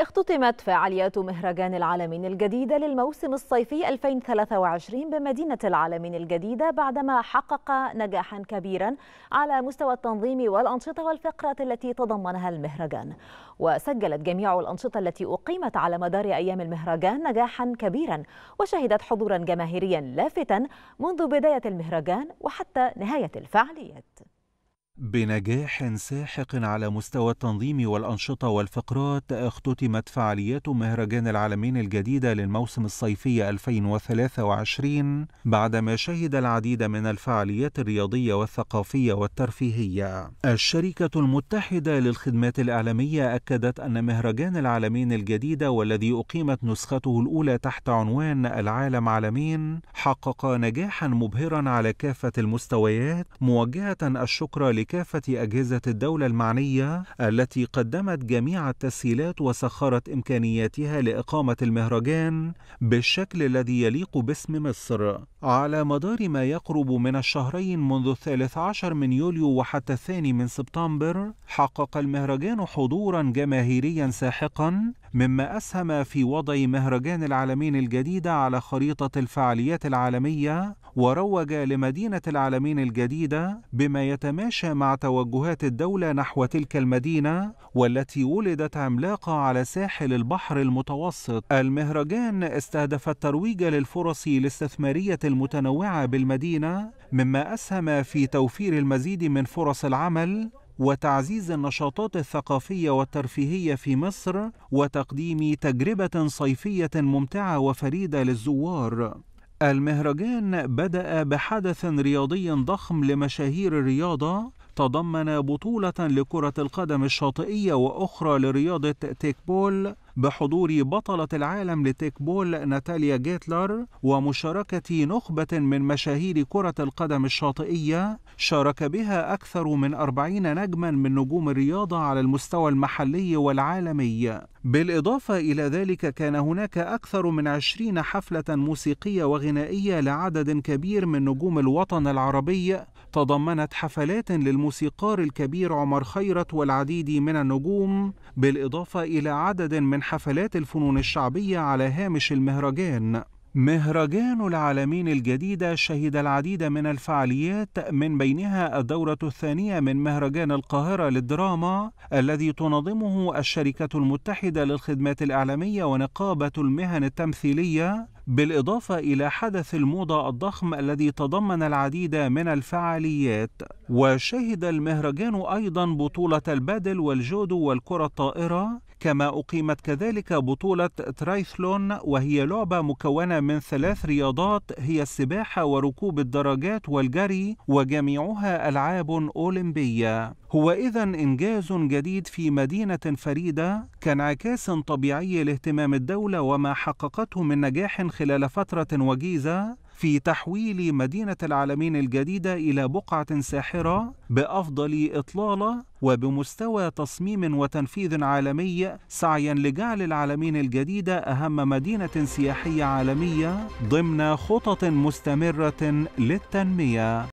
اختتمت فعاليات مهرجان العالمين الجديدة للموسم الصيفي 2023 بمدينة العالمين الجديدة بعدما حقق نجاحا كبيرا على مستوى التنظيم والأنشطة والفقرات التي تضمنها المهرجان وسجلت جميع الأنشطة التي أقيمت على مدار أيام المهرجان نجاحا كبيرا وشهدت حضورا جماهيريا لافتا منذ بداية المهرجان وحتى نهاية الفعاليات بنجاح ساحق على مستوى التنظيم والأنشطة والفقرات اختتمت فعاليات مهرجان العالمين الجديدة للموسم الصيفي 2023 بعدما شهد العديد من الفعاليات الرياضية والثقافية والترفيهية. الشركة المتحدة للخدمات الإعلامية أكدت أن مهرجان العالمين الجديدة والذي أقيمت نسخته الأولى تحت عنوان العالم عالمين حقق نجاحا مبهرا على كافة المستويات موجهة الشكر لك كافة أجهزة الدولة المعنية التي قدمت جميع التسهيلات وسخرت إمكانياتها لإقامة المهرجان بالشكل الذي يليق باسم مصر على مدار ما يقرب من الشهرين منذ الثالث عشر من يوليو وحتى الثاني من سبتمبر حقق المهرجان حضورا جماهيريا ساحقا مما أسهم في وضع مهرجان العالمين الجديد على خريطة الفعاليات العالمية وروج لمدينة العالمين الجديدة بما يتماشى مع توجهات الدولة نحو تلك المدينة والتي ولدت عملاقة على ساحل البحر المتوسط. المهرجان استهدف الترويج للفرص الاستثمارية المتنوعة بالمدينة مما أسهم في توفير المزيد من فرص العمل وتعزيز النشاطات الثقافية والترفيهية في مصر وتقديم تجربة صيفية ممتعة وفريدة للزوار. المهرجان بدأ بحدث رياضي ضخم لمشاهير الرياضة تضمن بطولة لكرة القدم الشاطئية وأخرى لرياضة تيك بول بحضور بطلة العالم لتيك بول ناتاليا جيتلر ومشاركة نخبة من مشاهير كرة القدم الشاطئية شارك بها أكثر من أربعين نجما من نجوم الرياضة على المستوى المحلي والعالمي بالإضافة إلى ذلك كان هناك أكثر من عشرين حفلة موسيقية وغنائية لعدد كبير من نجوم الوطن العربي تضمنت حفلات للموسيقار الكبير عمر خيرت والعديد من النجوم بالإضافة إلى عدد من حفلات الفنون الشعبية على هامش المهرجان مهرجان العالمين الجديدة شهد العديد من الفعاليات من بينها الدورة الثانية من مهرجان القاهرة للدراما الذي تنظمه الشركة المتحدة للخدمات الإعلامية ونقابة المهن التمثيلية بالإضافة إلى حدث الموضة الضخم الذي تضمن العديد من الفعاليات وشهد المهرجان أيضا بطولة البادل والجودو والكرة الطائرة كما أقيمت كذلك بطولة ترايثلون وهي لعبة مكونة من ثلاث رياضات هي السباحة وركوب الدراجات والجري وجميعها ألعاب أولمبية هو إذا إنجاز جديد في مدينة فريدة كانعكاس طبيعي لاهتمام الدولة وما حققته من نجاح خلال فترة وجيزة في تحويل مدينة العالمين الجديدة إلى بقعة ساحرة بأفضل إطلالة وبمستوى تصميم وتنفيذ عالمي سعيا لجعل العالمين الجديدة أهم مدينة سياحية عالمية ضمن خطط مستمرة للتنمية